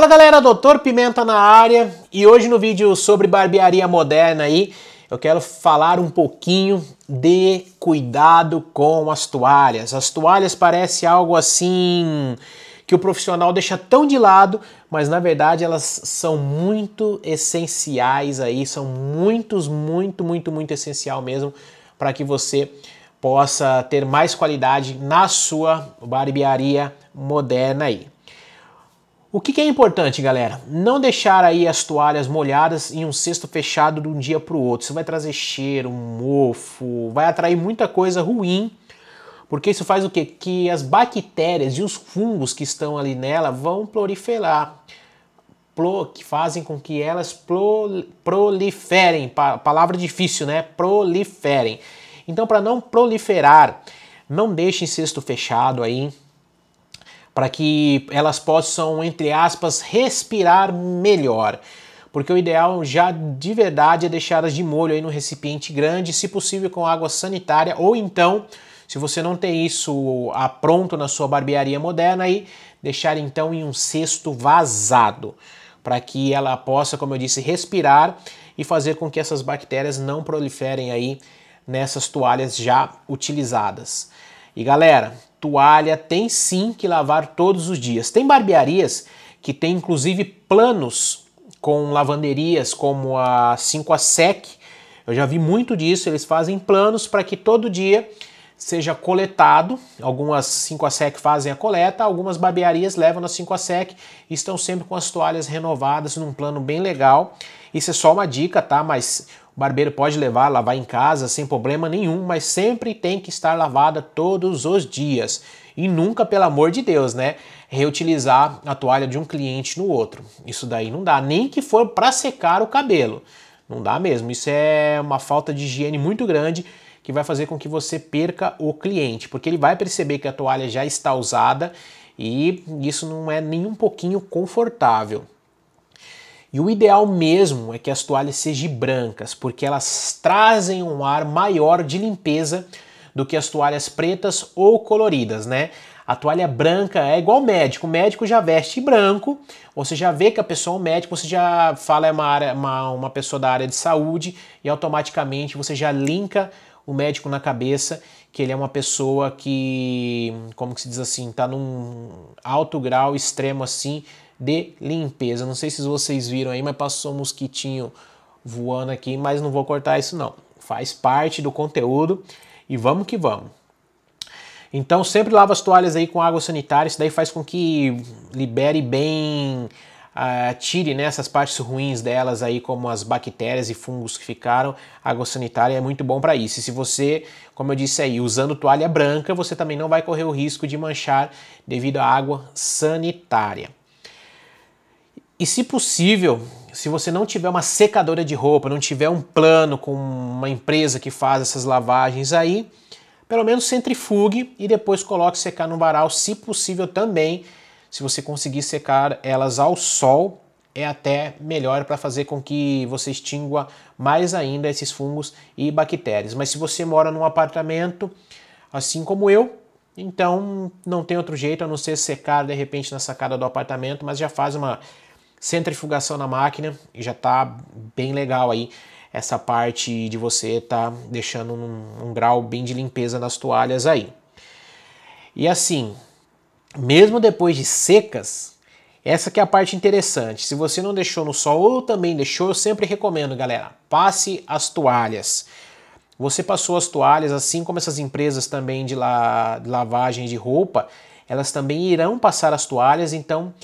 Fala galera, Doutor Pimenta na área e hoje no vídeo sobre barbearia moderna aí eu quero falar um pouquinho de cuidado com as toalhas. As toalhas parece algo assim que o profissional deixa tão de lado, mas na verdade elas são muito essenciais aí, são muitos, muito, muito, muito essencial mesmo para que você possa ter mais qualidade na sua barbearia moderna aí. O que, que, é importante, galera? Não deixar aí as toalhas molhadas em um cesto fechado de um dia para o outro. Isso vai trazer cheiro, mofo, vai atrair muita coisa ruim, porque isso faz o quê? Que as bactérias e os fungos que estão ali nela vão proliferar, Pro, que fazem com que elas pro, proliferem. Pa, palavra difícil, né? Proliferem. Então, para não proliferar, não deixem cesto fechado aí para que elas possam, entre aspas, respirar melhor. Porque o ideal já de verdade é deixá-las de molho aí no recipiente grande, se possível com água sanitária ou então se você não tem isso a pronto na sua barbearia moderna, aí deixar então em um cesto vazado, para que ela possa, como eu disse, respirar e fazer com que essas bactérias não proliferem aí nessas toalhas já utilizadas. E galera, toalha tem sim que lavar todos os dias. Tem barbearias que tem inclusive planos com lavanderias como a 5 a Sec. Eu já vi muito disso, eles fazem planos para que todo dia seja coletado. Algumas 5 a Sec fazem a coleta, algumas barbearias levam na 5 a Sec e estão sempre com as toalhas renovadas num plano bem legal. Isso é só uma dica, tá? Mas o barbeiro pode levar, lavar em casa sem problema nenhum, mas sempre tem que estar lavada todos os dias. E nunca, pelo amor de Deus, né? Reutilizar a toalha de um cliente no outro. Isso daí não dá, nem que for para secar o cabelo. Não dá mesmo. Isso é uma falta de higiene muito grande que vai fazer com que você perca o cliente, porque ele vai perceber que a toalha já está usada e isso não é nem um pouquinho confortável. E o ideal mesmo é que as toalhas sejam brancas, porque elas trazem um ar maior de limpeza do que as toalhas pretas ou coloridas, né? A toalha branca é igual médico. O médico já veste branco, você já vê que a pessoa é um médico, você já fala é uma, área, uma, uma pessoa da área de saúde e automaticamente você já linka o médico na cabeça que ele é uma pessoa que, como que se diz assim, está num alto grau extremo assim de limpeza. Não sei se vocês viram aí, mas passou um mosquitinho voando aqui, mas não vou cortar isso não. Faz parte do conteúdo e vamos que vamos. Então sempre lava as toalhas aí com água sanitária, isso daí faz com que libere bem, uh, tire né, essas partes ruins delas aí, como as bactérias e fungos que ficaram. A água sanitária é muito bom para isso. E se você, como eu disse aí, usando toalha branca, você também não vai correr o risco de manchar devido à água sanitária. E se possível, se você não tiver uma secadora de roupa, não tiver um plano com uma empresa que faz essas lavagens aí, pelo menos centrifugue e depois coloque secar no varal, se possível também. Se você conseguir secar elas ao sol, é até melhor para fazer com que você extingua mais ainda esses fungos e bactérias. Mas se você mora num apartamento, assim como eu, então não tem outro jeito a não ser secar de repente na sacada do apartamento, mas já faz uma centrifugação na máquina e já está bem legal aí essa parte de você estar tá deixando um, um grau bem de limpeza nas toalhas aí. E assim, mesmo depois de secas, essa que é a parte interessante. Se você não deixou no sol ou também deixou, eu sempre recomendo, galera, passe as toalhas. Você passou as toalhas, assim como essas empresas também de, la... de lavagem de roupa, elas também irão passar as toalhas, então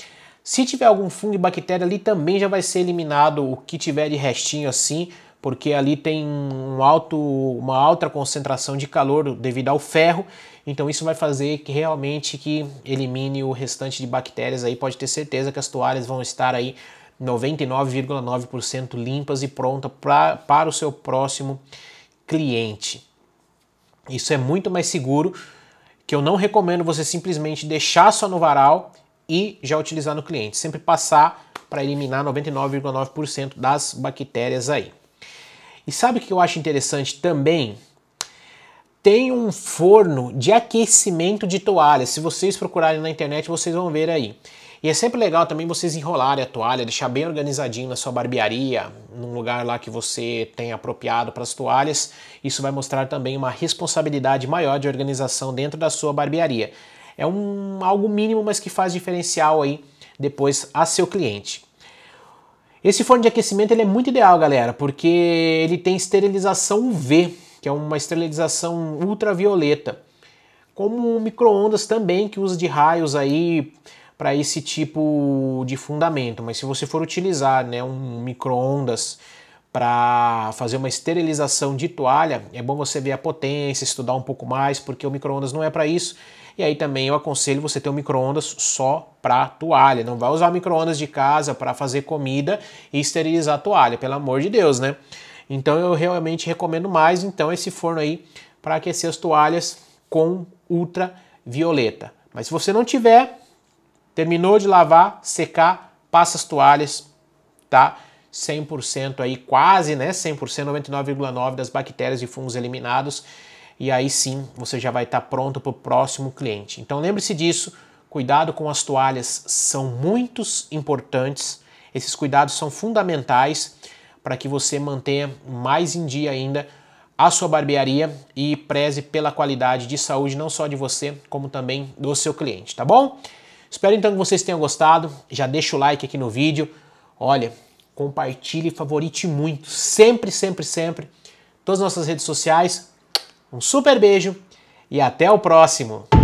se tiver algum fungo e bactéria ali também já vai ser eliminado o que tiver de restinho assim, porque ali tem um alto, uma alta concentração de calor devido ao ferro, então isso vai fazer que realmente que elimine o restante de bactérias aí, pode ter certeza que as toalhas vão estar aí 99,9% limpas e pronta pra, para o seu próximo cliente. Isso é muito mais seguro, que eu não recomendo você simplesmente deixar só no varal e já utilizar no cliente, sempre passar para eliminar 99,9% das bactérias aí. E sabe o que eu acho interessante também? Tem um forno de aquecimento de toalha. Se vocês procurarem na internet, vocês vão ver aí. E é sempre legal também vocês enrolarem a toalha, deixar bem organizadinho na sua barbearia, num lugar lá que você tem apropriado para as toalhas. Isso vai mostrar também uma responsabilidade maior de organização dentro da sua barbearia. É um algo mínimo, mas que faz diferencial aí depois a seu cliente. Esse forno de aquecimento ele é muito ideal, galera, porque ele tem esterilização UV, que é uma esterilização ultravioleta. Como micro-ondas também, que usa de raios aí para esse tipo de fundamento. Mas se você for utilizar né, um micro-ondas para fazer uma esterilização de toalha, é bom você ver a potência, estudar um pouco mais, porque o micro-ondas não é para isso. E aí também eu aconselho você ter um micro-ondas só para toalha. Não vai usar micro-ondas de casa para fazer comida e esterilizar a toalha, pelo amor de Deus, né? Então eu realmente recomendo mais então esse forno aí para aquecer as toalhas com ultravioleta. Mas se você não tiver, terminou de lavar, secar, passa as toalhas, tá? 100% aí, quase, né? 100%, 99,9% das bactérias e fungos eliminados e aí sim você já vai estar tá pronto para o próximo cliente. Então lembre-se disso, cuidado com as toalhas são muito importantes, esses cuidados são fundamentais para que você mantenha mais em dia ainda a sua barbearia e preze pela qualidade de saúde não só de você, como também do seu cliente, tá bom? Espero então que vocês tenham gostado. Já deixa o like aqui no vídeo. Olha, compartilhe, favorite muito, sempre, sempre, sempre. Todas as nossas redes sociais, um super beijo e até o próximo!